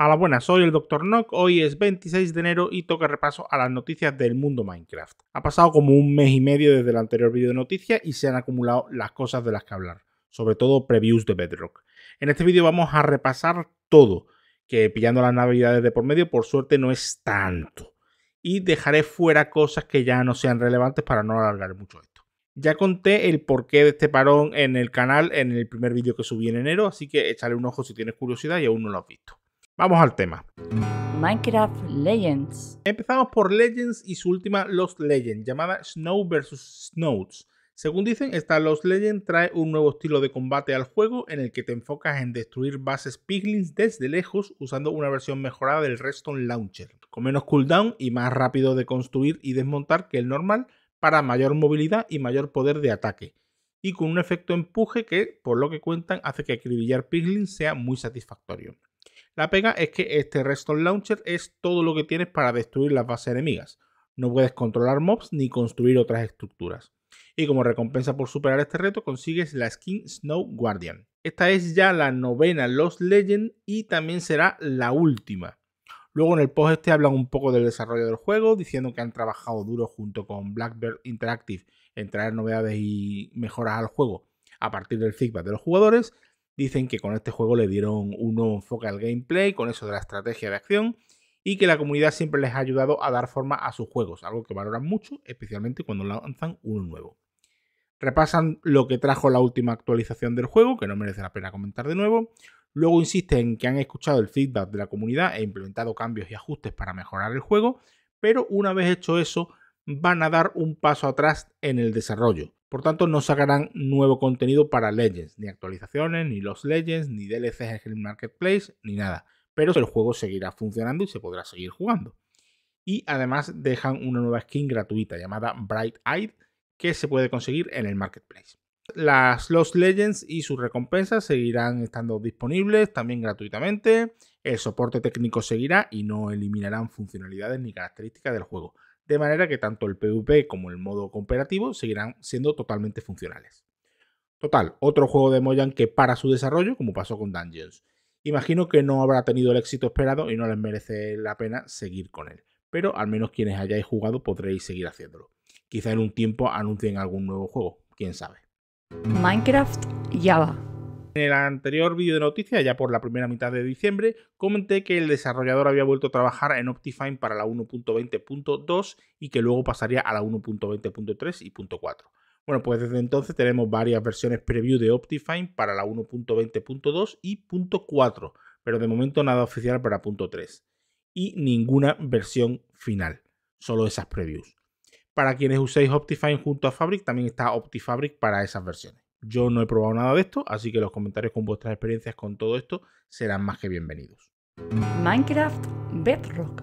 Hola buenas, soy el Dr. Nock, hoy es 26 de enero y toca repaso a las noticias del mundo Minecraft. Ha pasado como un mes y medio desde el anterior vídeo de noticias y se han acumulado las cosas de las que hablar, sobre todo previews de Bedrock. En este vídeo vamos a repasar todo, que pillando las navidades de por medio por suerte no es tanto. Y dejaré fuera cosas que ya no sean relevantes para no alargar mucho esto. Ya conté el porqué de este parón en el canal en el primer vídeo que subí en enero, así que échale un ojo si tienes curiosidad y aún no lo has visto. Vamos al tema. Minecraft Legends. Empezamos por Legends y su última Lost Legend, llamada Snow vs. Snows. Según dicen, esta Lost Legend trae un nuevo estilo de combate al juego en el que te enfocas en destruir bases piglins desde lejos usando una versión mejorada del Redstone Launcher, con menos cooldown y más rápido de construir y desmontar que el normal para mayor movilidad y mayor poder de ataque, y con un efecto empuje que, por lo que cuentan, hace que acribillar piglins sea muy satisfactorio. La pega es que este Redstone Launcher es todo lo que tienes para destruir las bases enemigas. No puedes controlar mobs ni construir otras estructuras. Y como recompensa por superar este reto consigues la skin Snow Guardian. Esta es ya la novena Lost Legend y también será la última. Luego en el post este hablan un poco del desarrollo del juego, diciendo que han trabajado duro junto con Blackbird Interactive en traer novedades y mejoras al juego a partir del feedback de los jugadores. Dicen que con este juego le dieron un nuevo enfoque al gameplay, con eso de la estrategia de acción, y que la comunidad siempre les ha ayudado a dar forma a sus juegos, algo que valoran mucho, especialmente cuando lanzan uno nuevo. Repasan lo que trajo la última actualización del juego, que no merece la pena comentar de nuevo. Luego insisten en que han escuchado el feedback de la comunidad e implementado cambios y ajustes para mejorar el juego, pero una vez hecho eso, van a dar un paso atrás en el desarrollo por tanto, no sacarán nuevo contenido para Legends, ni actualizaciones, ni los Legends, ni DLCs en el Marketplace, ni nada. Pero el juego seguirá funcionando y se podrá seguir jugando. Y además dejan una nueva skin gratuita llamada Bright Eyed que se puede conseguir en el Marketplace. Las Lost Legends y sus recompensas seguirán estando disponibles también gratuitamente. El soporte técnico seguirá y no eliminarán funcionalidades ni características del juego de manera que tanto el PvP como el modo cooperativo seguirán siendo totalmente funcionales. Total, otro juego de Mojang que para su desarrollo, como pasó con Dungeons. Imagino que no habrá tenido el éxito esperado y no les merece la pena seguir con él, pero al menos quienes hayáis jugado podréis seguir haciéndolo. Quizá en un tiempo anuncien algún nuevo juego, quién sabe. Minecraft Java en el anterior vídeo de noticias, ya por la primera mitad de diciembre, comenté que el desarrollador había vuelto a trabajar en Optifine para la 1.20.2 y que luego pasaría a la 1.20.3 y 4. Bueno, pues desde entonces tenemos varias versiones preview de Optifine para la 1.20.2 y 4, pero de momento nada oficial para 3 y ninguna versión final, solo esas previews. Para quienes uséis Optifine junto a Fabric, también está Optifabric para esas versiones. Yo no he probado nada de esto, así que los comentarios con vuestras experiencias con todo esto serán más que bienvenidos. Minecraft Bedrock.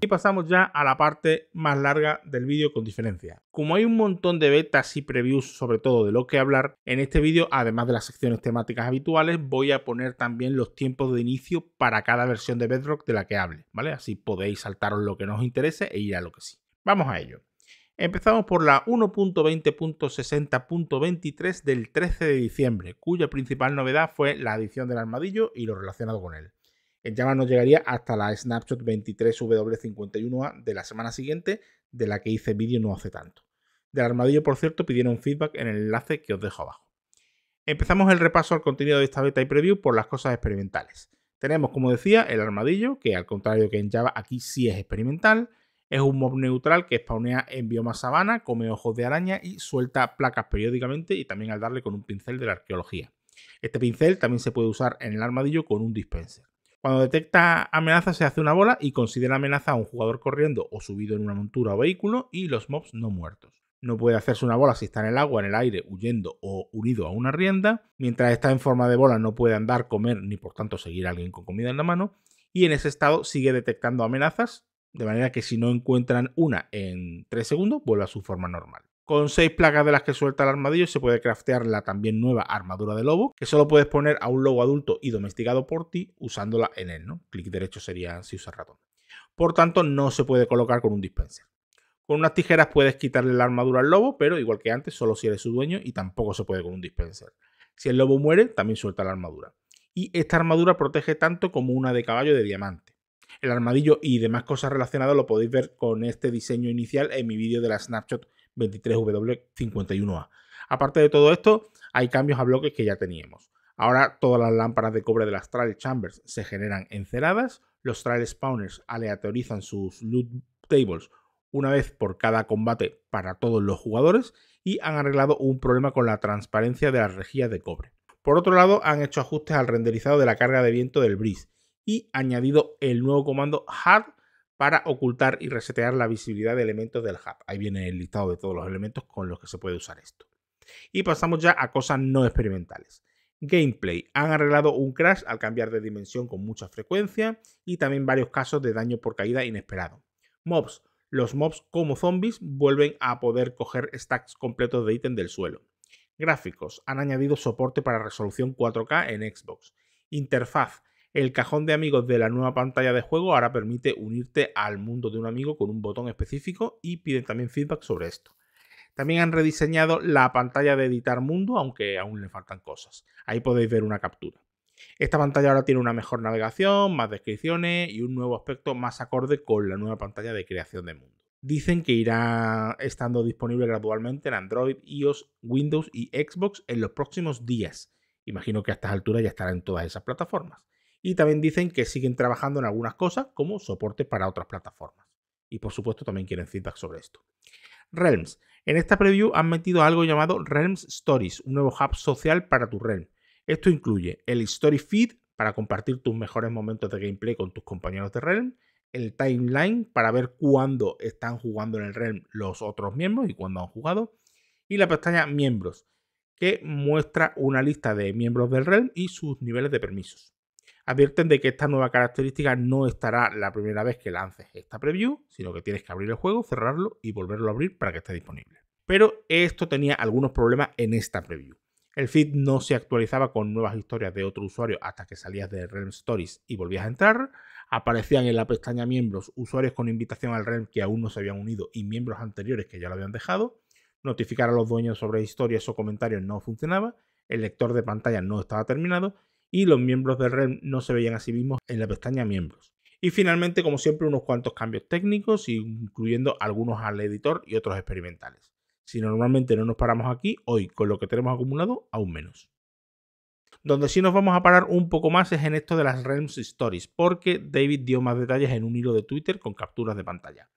Y pasamos ya a la parte más larga del vídeo con diferencia. Como hay un montón de betas y previews sobre todo de lo que hablar, en este vídeo, además de las secciones temáticas habituales, voy a poner también los tiempos de inicio para cada versión de Bedrock de la que hable, ¿vale? Así podéis saltaros lo que nos interese e ir a lo que sí. Vamos a ello. Empezamos por la 1.20.60.23 del 13 de diciembre, cuya principal novedad fue la adición del armadillo y lo relacionado con él. En Java no llegaría hasta la Snapshot 23W51A de la semana siguiente, de la que hice vídeo no hace tanto. Del armadillo, por cierto, pidieron feedback en el enlace que os dejo abajo. Empezamos el repaso al contenido de esta beta y preview por las cosas experimentales. Tenemos, como decía, el armadillo, que al contrario que en Java aquí sí es experimental, es un mob neutral que spawnea en bioma sabana, come ojos de araña y suelta placas periódicamente y también al darle con un pincel de la arqueología. Este pincel también se puede usar en el armadillo con un dispenser. Cuando detecta amenazas se hace una bola y considera amenaza a un jugador corriendo o subido en una montura o vehículo y los mobs no muertos. No puede hacerse una bola si está en el agua, en el aire, huyendo o unido a una rienda. Mientras está en forma de bola no puede andar, comer ni por tanto seguir a alguien con comida en la mano. Y en ese estado sigue detectando amenazas de manera que si no encuentran una en 3 segundos, vuelve a su forma normal. Con 6 placas de las que suelta el armadillo se puede craftear la también nueva armadura de lobo, que solo puedes poner a un lobo adulto y domesticado por ti usándola en él, ¿no? Clic derecho sería si usas ratón. Por tanto, no se puede colocar con un dispenser. Con unas tijeras puedes quitarle la armadura al lobo, pero igual que antes, solo si eres su dueño y tampoco se puede con un dispenser. Si el lobo muere, también suelta la armadura. Y esta armadura protege tanto como una de caballo de diamante. El armadillo y demás cosas relacionadas lo podéis ver con este diseño inicial en mi vídeo de la Snapshot 23W51A. Aparte de todo esto, hay cambios a bloques que ya teníamos. Ahora todas las lámparas de cobre de las trial chambers se generan enceradas, los trial spawners aleatorizan sus loot tables una vez por cada combate para todos los jugadores y han arreglado un problema con la transparencia de las rejillas de cobre. Por otro lado, han hecho ajustes al renderizado de la carga de viento del Breeze y añadido el nuevo comando hard para ocultar y resetear la visibilidad de elementos del hub. Ahí viene el listado de todos los elementos con los que se puede usar esto. Y pasamos ya a cosas no experimentales. Gameplay. Han arreglado un crash al cambiar de dimensión con mucha frecuencia y también varios casos de daño por caída inesperado. Mobs. Los mobs como zombies vuelven a poder coger stacks completos de ítem del suelo. Gráficos. Han añadido soporte para resolución 4K en Xbox. Interfaz. El cajón de amigos de la nueva pantalla de juego ahora permite unirte al mundo de un amigo con un botón específico y piden también feedback sobre esto. También han rediseñado la pantalla de editar mundo, aunque aún le faltan cosas. Ahí podéis ver una captura. Esta pantalla ahora tiene una mejor navegación, más descripciones y un nuevo aspecto más acorde con la nueva pantalla de creación de mundo. Dicen que irá estando disponible gradualmente en Android, iOS, Windows y Xbox en los próximos días. Imagino que a estas alturas ya estará en todas esas plataformas. Y también dicen que siguen trabajando en algunas cosas como soporte para otras plataformas. Y por supuesto también quieren feedback sobre esto. Realms. En esta preview han metido algo llamado Realms Stories, un nuevo hub social para tu Realm. Esto incluye el Story Feed para compartir tus mejores momentos de gameplay con tus compañeros de Realm, el timeline para ver cuándo están jugando en el Realm los otros miembros y cuándo han jugado, y la pestaña Miembros, que muestra una lista de miembros del Realm y sus niveles de permisos. Advierten de que esta nueva característica no estará la primera vez que lances esta preview, sino que tienes que abrir el juego, cerrarlo y volverlo a abrir para que esté disponible. Pero esto tenía algunos problemas en esta preview. El feed no se actualizaba con nuevas historias de otro usuario hasta que salías de Realm Stories y volvías a entrar. Aparecían en la pestaña miembros usuarios con invitación al Realm que aún no se habían unido y miembros anteriores que ya lo habían dejado. Notificar a los dueños sobre historias o comentarios no funcionaba. El lector de pantalla no estaba terminado y los miembros del Realm no se veían a sí mismos en la pestaña miembros. Y finalmente, como siempre, unos cuantos cambios técnicos, incluyendo algunos al editor y otros experimentales. Si normalmente no nos paramos aquí, hoy con lo que tenemos acumulado, aún menos. Donde sí nos vamos a parar un poco más es en esto de las Realms Stories, porque David dio más detalles en un hilo de Twitter con capturas de pantalla.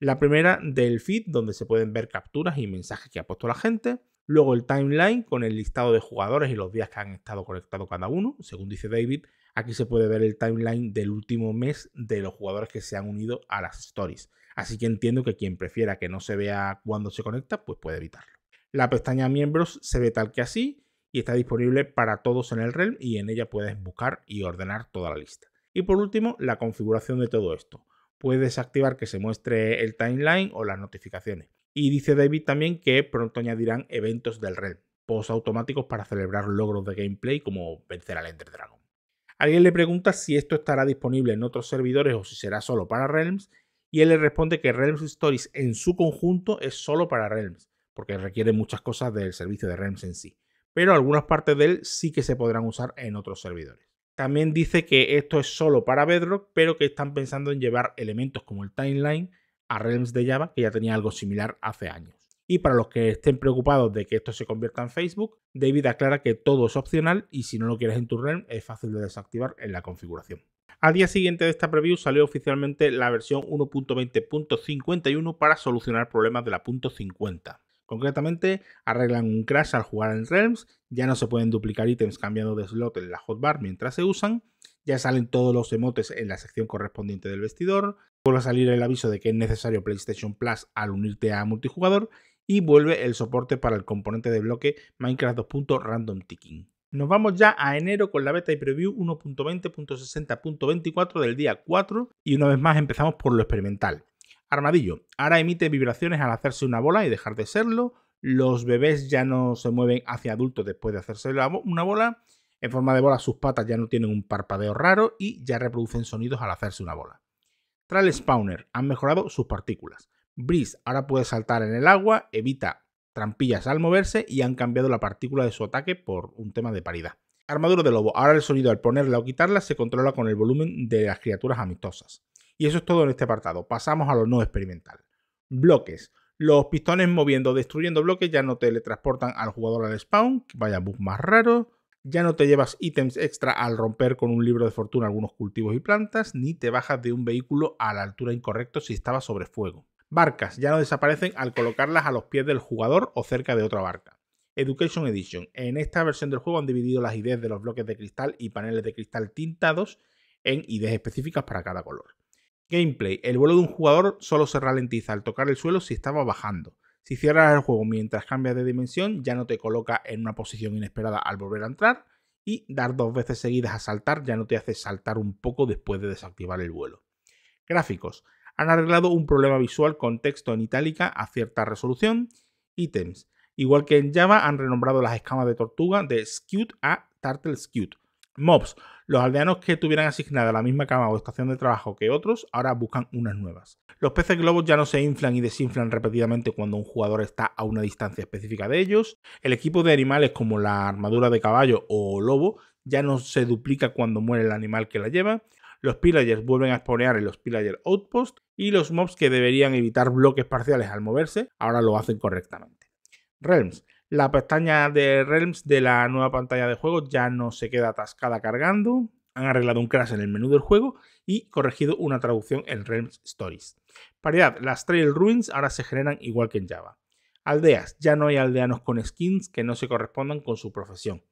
La primera del feed, donde se pueden ver capturas y mensajes que ha puesto la gente. Luego el timeline con el listado de jugadores y los días que han estado conectados cada uno. Según dice David, aquí se puede ver el timeline del último mes de los jugadores que se han unido a las stories. Así que entiendo que quien prefiera que no se vea cuando se conecta, pues puede evitarlo. La pestaña miembros se ve tal que así y está disponible para todos en el Realm y en ella puedes buscar y ordenar toda la lista. Y por último, la configuración de todo esto. Puedes activar que se muestre el timeline o las notificaciones. Y dice David también que pronto añadirán eventos del red, post automáticos para celebrar logros de gameplay como vencer al Ender Dragon. Alguien le pregunta si esto estará disponible en otros servidores o si será solo para Realms, y él le responde que Realms Stories en su conjunto es solo para Realms, porque requiere muchas cosas del servicio de Realms en sí, pero algunas partes de él sí que se podrán usar en otros servidores. También dice que esto es solo para Bedrock, pero que están pensando en llevar elementos como el timeline a Realms de Java, que ya tenía algo similar hace años. Y para los que estén preocupados de que esto se convierta en Facebook, David aclara que todo es opcional y si no lo quieres en tu Realm es fácil de desactivar en la configuración. Al día siguiente de esta preview salió oficialmente la versión 1.20.51 para solucionar problemas de la .50. Concretamente, arreglan un crash al jugar en Realms, ya no se pueden duplicar ítems cambiando de slot en la hotbar mientras se usan, ya salen todos los emotes en la sección correspondiente del vestidor, vuelve a salir el aviso de que es necesario PlayStation Plus al unirte a multijugador y vuelve el soporte para el componente de bloque Minecraft 2. Random Ticking. Nos vamos ya a enero con la beta y preview 1.20.60.24 del día 4 y una vez más empezamos por lo experimental. Armadillo, ahora emite vibraciones al hacerse una bola y dejar de serlo. Los bebés ya no se mueven hacia adultos después de hacerse una bola en forma de bola sus patas ya no tienen un parpadeo raro y ya reproducen sonidos al hacerse una bola. Tras spawner han mejorado sus partículas. Breeze ahora puede saltar en el agua, evita trampillas al moverse y han cambiado la partícula de su ataque por un tema de paridad. Armadura de lobo. Ahora el sonido al ponerla o quitarla se controla con el volumen de las criaturas amistosas. Y eso es todo en este apartado. Pasamos a lo no experimental. Bloques. Los pistones moviendo, destruyendo bloques ya no teletransportan al jugador al spawn. Vaya bug más raro. Ya no te llevas ítems extra al romper con un libro de fortuna algunos cultivos y plantas, ni te bajas de un vehículo a la altura incorrecta si estaba sobre fuego. Barcas ya no desaparecen al colocarlas a los pies del jugador o cerca de otra barca. Education Edition. En esta versión del juego han dividido las ideas de los bloques de cristal y paneles de cristal tintados en ideas específicas para cada color. Gameplay. El vuelo de un jugador solo se ralentiza al tocar el suelo si estaba bajando. Si cierras el juego mientras cambias de dimensión, ya no te coloca en una posición inesperada al volver a entrar. Y dar dos veces seguidas a saltar ya no te hace saltar un poco después de desactivar el vuelo. Gráficos. Han arreglado un problema visual con texto en itálica a cierta resolución. Ítems. Igual que en Java, han renombrado las escamas de tortuga de Scute a Turtle Scute. Mobs. Los aldeanos que tuvieran asignada la misma cama o estación de trabajo que otros, ahora buscan unas nuevas. Los peces globos ya no se inflan y desinflan repetidamente cuando un jugador está a una distancia específica de ellos. El equipo de animales como la armadura de caballo o lobo ya no se duplica cuando muere el animal que la lleva. Los pillagers vuelven a exponear en los pillager outposts y los mobs que deberían evitar bloques parciales al moverse, ahora lo hacen correctamente. Realms. La pestaña de Realms de la nueva pantalla de juego ya no se queda atascada cargando. Han arreglado un crash en el menú del juego y corregido una traducción en Realms Stories. Paridad, las Trail Ruins ahora se generan igual que en Java. Aldeas, ya no hay aldeanos con skins que no se correspondan con su profesión.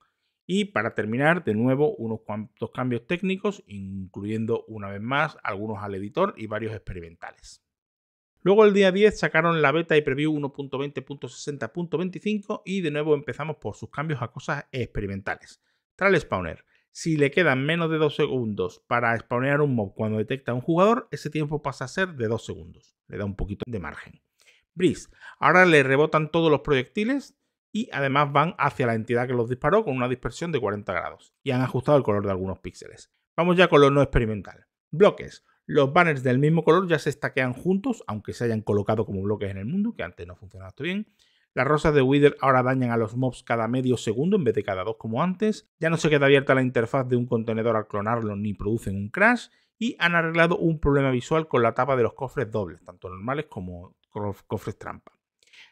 Y para terminar, de nuevo, unos cuantos cambios técnicos, incluyendo una vez más algunos al editor y varios experimentales. Luego el día 10 sacaron la beta y preview 1.20.60.25 y de nuevo empezamos por sus cambios a cosas experimentales. Tras spawner, si le quedan menos de 2 segundos para spawnear un mob cuando detecta a un jugador, ese tiempo pasa a ser de 2 segundos. Le da un poquito de margen. Breeze, ahora le rebotan todos los proyectiles y además van hacia la entidad que los disparó con una dispersión de 40 grados y han ajustado el color de algunos píxeles. Vamos ya con lo no experimental. Bloques. Los banners del mismo color ya se estaquean juntos, aunque se hayan colocado como bloques en el mundo, que antes no funcionaba esto bien. Las rosas de Wither ahora dañan a los mobs cada medio segundo en vez de cada dos como antes. Ya no se queda abierta la interfaz de un contenedor al clonarlo ni producen un crash. Y han arreglado un problema visual con la tapa de los cofres dobles, tanto normales como cofres trampa.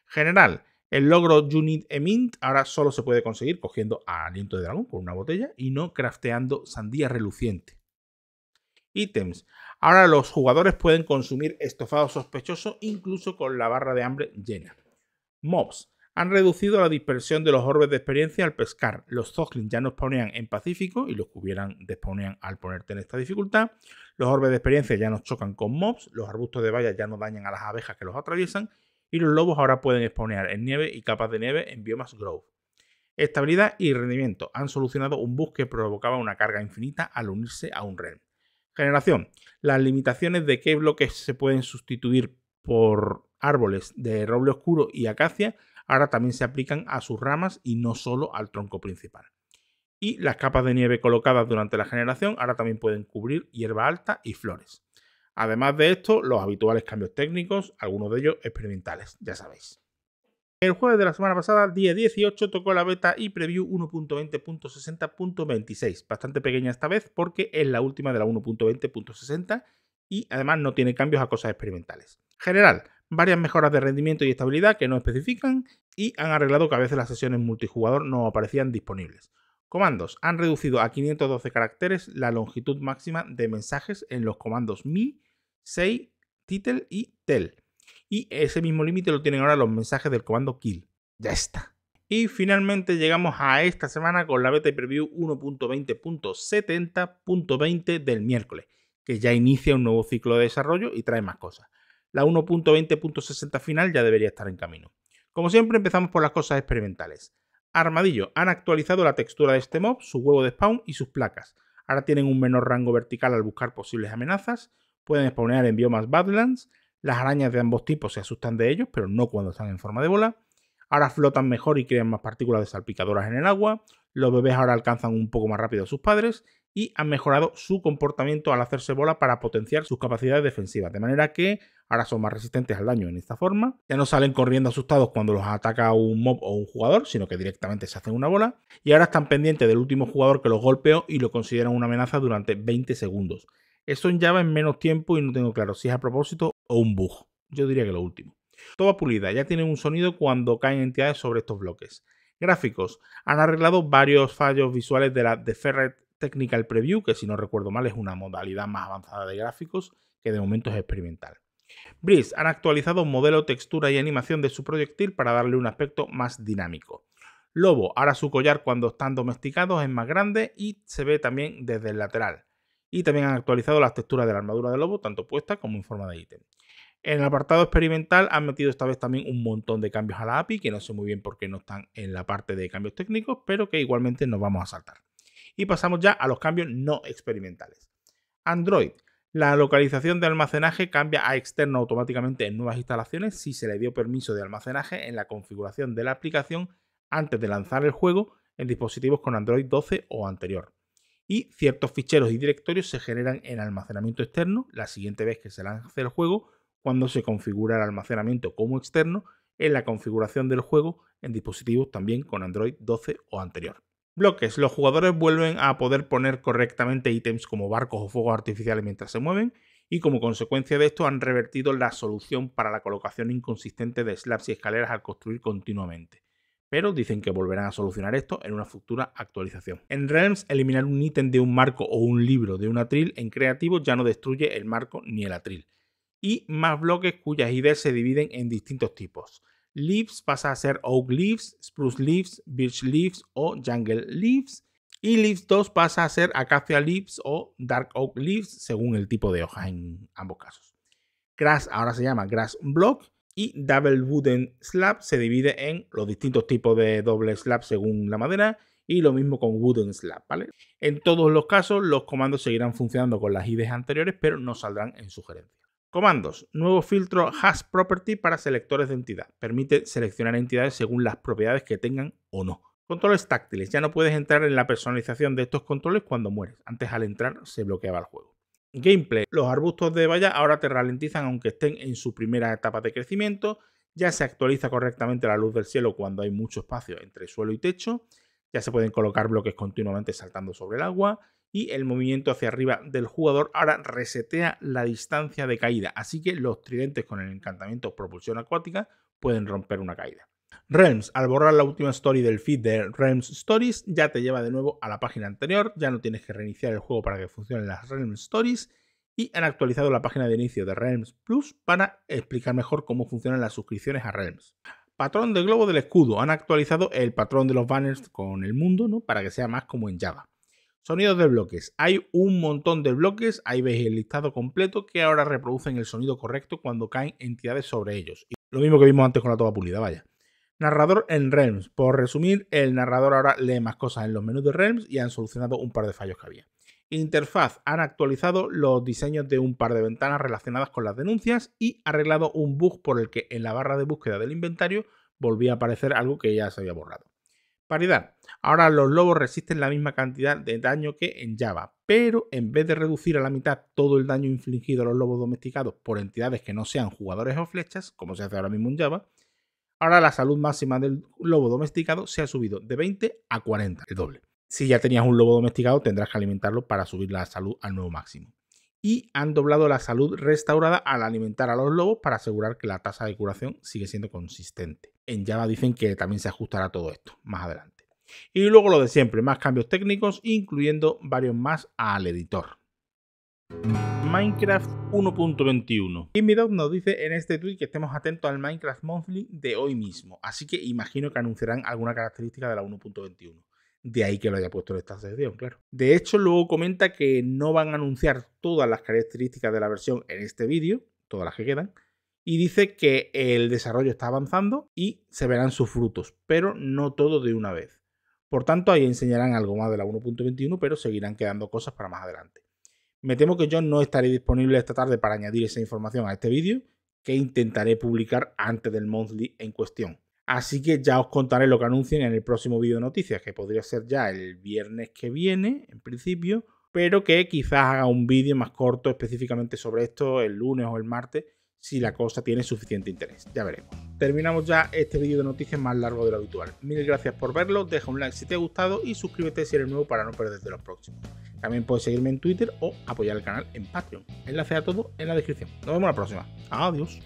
General, el logro You Need Mint ahora solo se puede conseguir cogiendo a aliento de dragón con una botella y no crafteando sandía reluciente ítems. Ahora los jugadores pueden consumir estofado sospechoso incluso con la barra de hambre llena. Mobs. Han reducido la dispersión de los orbes de experiencia al pescar. Los Zoglins ya no spawnean en Pacífico y los que hubieran al ponerte en esta dificultad. Los orbes de experiencia ya no chocan con mobs. Los arbustos de valla ya no dañan a las abejas que los atraviesan. Y los lobos ahora pueden spawnear en nieve y capas de nieve en biomas Grove. Estabilidad y rendimiento. Han solucionado un bug que provocaba una carga infinita al unirse a un rem. Generación. Las limitaciones de qué bloques se pueden sustituir por árboles de roble oscuro y acacia ahora también se aplican a sus ramas y no solo al tronco principal. Y las capas de nieve colocadas durante la generación ahora también pueden cubrir hierba alta y flores. Además de esto, los habituales cambios técnicos, algunos de ellos experimentales, ya sabéis. El jueves de la semana pasada, día 18, tocó la beta y preview 1.20.60.26. Bastante pequeña esta vez porque es la última de la 1.20.60 y además no tiene cambios a cosas experimentales. General, varias mejoras de rendimiento y estabilidad que no especifican y han arreglado que a veces las sesiones multijugador no aparecían disponibles. Comandos, han reducido a 512 caracteres la longitud máxima de mensajes en los comandos mi, say, title y tel y ese mismo límite lo tienen ahora los mensajes del comando kill. Ya está. Y finalmente llegamos a esta semana con la beta y preview 1.20.70.20 del miércoles, que ya inicia un nuevo ciclo de desarrollo y trae más cosas. La 1.20.60 final ya debería estar en camino. Como siempre empezamos por las cosas experimentales. Armadillo han actualizado la textura de este mob, su huevo de spawn y sus placas. Ahora tienen un menor rango vertical al buscar posibles amenazas, pueden spawnear en biomas Badlands, las arañas de ambos tipos se asustan de ellos, pero no cuando están en forma de bola. Ahora flotan mejor y crean más partículas de salpicadoras en el agua. Los bebés ahora alcanzan un poco más rápido a sus padres y han mejorado su comportamiento al hacerse bola para potenciar sus capacidades defensivas, de manera que ahora son más resistentes al daño en esta forma, ya no salen corriendo asustados cuando los ataca un mob o un jugador, sino que directamente se hacen una bola, y ahora están pendientes del último jugador que los golpeó y lo consideran una amenaza durante 20 segundos. Esto en Java en menos tiempo y no tengo claro si es a propósito o un bug. Yo diría que lo último. Toda pulida, ya tiene un sonido cuando caen entidades sobre estos bloques. Gráficos, han arreglado varios fallos visuales de la de Ferret Technical Preview, que si no recuerdo mal es una modalidad más avanzada de gráficos que de momento es experimental. Breeze han actualizado modelo, textura y animación de su proyectil para darle un aspecto más dinámico. Lobo, ahora su collar cuando están domesticados es más grande y se ve también desde el lateral y también han actualizado las texturas de la armadura de lobo, tanto puesta como en forma de ítem. En el apartado experimental han metido esta vez también un montón de cambios a la API, que no sé muy bien por qué no están en la parte de cambios técnicos, pero que igualmente nos vamos a saltar. Y pasamos ya a los cambios no experimentales. Android. La localización de almacenaje cambia a externo automáticamente en nuevas instalaciones si se le dio permiso de almacenaje en la configuración de la aplicación antes de lanzar el juego en dispositivos con Android 12 o anterior y ciertos ficheros y directorios se generan en almacenamiento externo la siguiente vez que se lance el juego, cuando se configura el almacenamiento como externo en la configuración del juego en dispositivos también con Android 12 o anterior. Bloques. Los jugadores vuelven a poder poner correctamente ítems como barcos o fuegos artificiales mientras se mueven y como consecuencia de esto han revertido la solución para la colocación inconsistente de slabs y escaleras al construir continuamente pero dicen que volverán a solucionar esto en una futura actualización. En Realms, eliminar un ítem de un marco o un libro de un atril en creativo ya no destruye el marco ni el atril. Y más bloques cuyas ideas se dividen en distintos tipos. Leaves pasa a ser Oak Leaves, Spruce Leaves, Birch Leaves o Jungle Leaves. Y Leaves 2 pasa a ser Acacia Leaves o Dark Oak Leaves, según el tipo de hoja en ambos casos. Grass ahora se llama Grass Block y Double Wooden Slab se divide en los distintos tipos de doble slab según la madera y lo mismo con Wooden Slab, ¿vale? En todos los casos los comandos seguirán funcionando con las IDs anteriores pero no saldrán en sugerencia. Comandos. Nuevo filtro Has Property para selectores de entidad. Permite seleccionar entidades según las propiedades que tengan o no. Controles táctiles. Ya no puedes entrar en la personalización de estos controles cuando mueres. Antes al entrar se bloqueaba el juego. Gameplay. Los arbustos de valla ahora te ralentizan aunque estén en su primera etapa de crecimiento. Ya se actualiza correctamente la luz del cielo cuando hay mucho espacio entre suelo y techo. Ya se pueden colocar bloques continuamente saltando sobre el agua. Y el movimiento hacia arriba del jugador ahora resetea la distancia de caída. Así que los tridentes con el encantamiento propulsión acuática pueden romper una caída. Realms, al borrar la última story del feed de Realms Stories, ya te lleva de nuevo a la página anterior, ya no tienes que reiniciar el juego para que funcionen las Realms Stories y han actualizado la página de inicio de Realms Plus para explicar mejor cómo funcionan las suscripciones a Realms. Patrón del globo del escudo, han actualizado el patrón de los banners con el mundo ¿no? para que sea más como en Java. Sonidos de bloques. Hay un montón de bloques, ahí veis el listado completo, que ahora reproducen el sonido correcto cuando caen entidades sobre ellos. Lo mismo que vimos antes con la toba pulida, vaya. Narrador en Realms. Por resumir, el narrador ahora lee más cosas en los menús de Realms y han solucionado un par de fallos que había. Interfaz. Han actualizado los diseños de un par de ventanas relacionadas con las denuncias y arreglado un bug por el que en la barra de búsqueda del inventario volvía a aparecer algo que ya se había borrado. Paridad. Ahora los lobos resisten la misma cantidad de daño que en Java, pero en vez de reducir a la mitad todo el daño infligido a los lobos domesticados por entidades que no sean jugadores o flechas, como se hace ahora mismo en Java, Ahora la salud máxima del lobo domesticado se ha subido de 20 a 40, el doble. Si ya tenías un lobo domesticado, tendrás que alimentarlo para subir la salud al nuevo máximo. Y han doblado la salud restaurada al alimentar a los lobos para asegurar que la tasa de curación sigue siendo consistente. En Java dicen que también se ajustará todo esto más adelante. Y luego lo de siempre, más cambios técnicos, incluyendo varios más al editor. Minecraft 1.21. Dog nos dice en este tweet que estemos atentos al Minecraft Monthly de hoy mismo, así que imagino que anunciarán alguna característica de la 1.21. De ahí que lo haya puesto en esta sección, claro. De hecho, luego comenta que no van a anunciar todas las características de la versión en este vídeo, todas las que quedan, y dice que el desarrollo está avanzando y se verán sus frutos, pero no todo de una vez. Por tanto, ahí enseñarán algo más de la 1.21, pero seguirán quedando cosas para más adelante. Me temo que yo no estaré disponible esta tarde para añadir esa información a este vídeo que intentaré publicar antes del monthly en cuestión. Así que ya os contaré lo que anuncien en el próximo vídeo de noticias, que podría ser ya el viernes que viene, en principio, pero que quizás haga un vídeo más corto específicamente sobre esto el lunes o el martes, si la cosa tiene suficiente interés. Ya veremos. Terminamos ya este vídeo de noticias más largo de lo habitual. Mil gracias por verlo, deja un like si te ha gustado y suscríbete si eres nuevo para no perderte los próximos. También puedes seguirme en Twitter o apoyar el canal en Patreon. Enlace a todo en la descripción. Nos vemos la próxima. Adiós.